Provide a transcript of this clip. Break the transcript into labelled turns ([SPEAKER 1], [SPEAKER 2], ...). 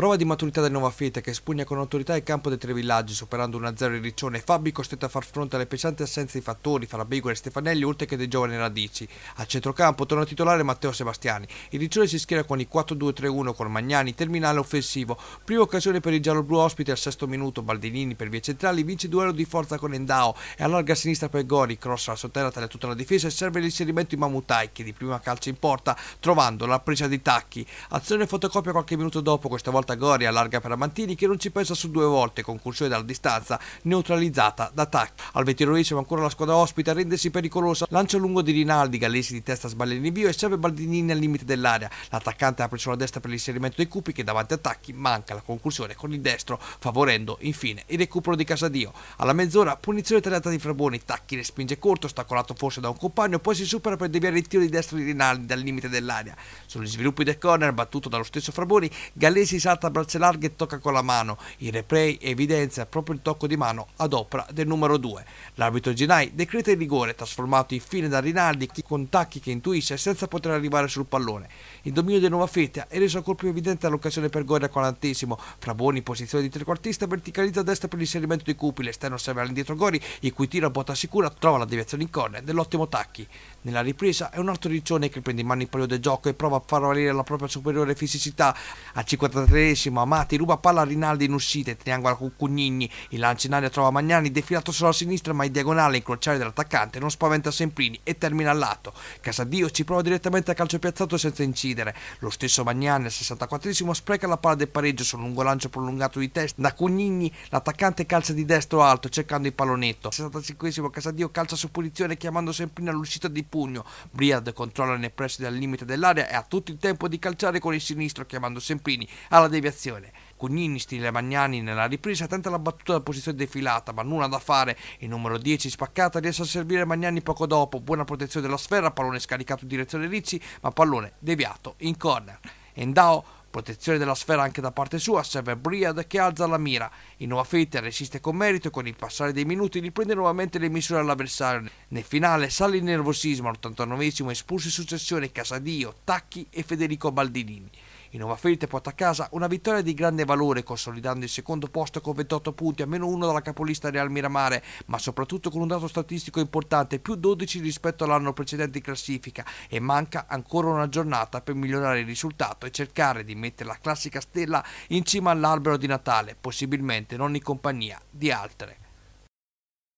[SPEAKER 1] Prova di maturità del Nuova Fiat che spugna con autorità il campo dei tre villaggi, superando 1-0 il Riccione. Fabi costretto a far fronte alle pesanti assenze di fattori, fra Farabigua e Stefanelli, oltre che dei giovani radici. A centrocampo torna titolare Matteo Sebastiani. Il Riccione si schiera con i 4-2-3-1 con Magnani, terminale offensivo. Prima occasione per il giallo-blu ospite al sesto minuto. Baldinini per vie centrali vince duello di forza con Endao e allarga a sinistra per Gori. Cross alla sotterra taglia tutta la difesa e serve l'inserimento di Mamutai che di prima calcia in porta, trovando la presa di tacchi. Azione fotocopia qualche minuto dopo, questa volta Patagonia larga per Amantini che non ci pensa su due volte con conclusione dalla distanza neutralizzata da Tac. Al 29 ancora la squadra ospita, a rendersi pericolosa, lancio lungo di Rinaldi, Gallesi di testa sbaglia invio e serve Baldinini al limite dell'area. L'attaccante apre sulla destra per l'inserimento dei cupi che davanti a Tacchi manca la conclusione con il destro, favorendo infine il recupero di Casadio. Alla mezz'ora punizione tagliata di Fraboni, Tacchi respinge corto, ostacolato forse da un compagno, poi si supera per deviare il tiro di destra di Rinaldi dal limite dell'area. Sugli sviluppi del corner battuto dallo stesso Fraboni, Gallesi salta parata a braccia larghe e tocca con la mano. Il replay evidenzia proprio il tocco di mano ad opera del numero 2. L'arbitro Ginai decreta il rigore, trasformato infine da Rinaldi con tacchi che intuisce senza poter arrivare sul pallone. Il dominio della nuova fetta è reso ancora più evidente all'occasione per Gore al quarantesimo. Fra Buoni posizione di trequartista verticalizza a destra per l'inserimento di Cupi, l'esterno serve all'indietro Gori, il cui tiro a botta sicura trova la deviazione in corner dell'ottimo Tacchi. Nella ripresa è un altro Riccione che prende in mano il palio del gioco e prova a far valere la propria superiore fisicità. Al 53esimo Amati ruba palla a Rinaldi in uscita e triangola con Cugnini Il lancio in aria trova Magnani defilato solo a sinistra ma in diagonale incrociare dell'attaccante non spaventa Semprini e termina al lato. Casadio ci prova direttamente a calcio piazzato senza inciso decidere. Lo stesso Magnani al 64 spreca la palla del pareggio sul lungo lancio prolungato di testa da Cugnini. l'attaccante calcia di destro alto cercando il pallonetto. Al 65 Casadio calcia su punizione chiamando Semprina all'uscita di pugno. Briard controlla nei pressi dal limite dell'area e ha tutto il tempo di calciare con il sinistro chiamando Semprini alla deviazione. Cugnini stile Magnani nella ripresa tenta la battuta da posizione defilata, ma nulla da fare. Il numero 10 spaccata riesce a servire Magnani poco dopo. Buona protezione della sfera, pallone scaricato in direzione Ricci, ma pallone deviato in corner. Endao Protezione della sfera anche da parte sua, serve Briad che alza la mira. Il nuova Fate resiste con merito e con il passare dei minuti riprende nuovamente le misure all'avversario. Nel finale sale il nervosismo, all'89esimo espulso in successione Casadio, Tacchi e Federico Baldinini. Il Novaferite porta a casa una vittoria di grande valore consolidando il secondo posto con 28 punti a meno 1 dalla capolista Real Miramare, ma soprattutto con un dato statistico importante, più 12 rispetto all'anno precedente in classifica e manca ancora una giornata per migliorare il risultato e cercare di mettere la classica stella in cima all'albero di Natale, possibilmente non in compagnia di altre.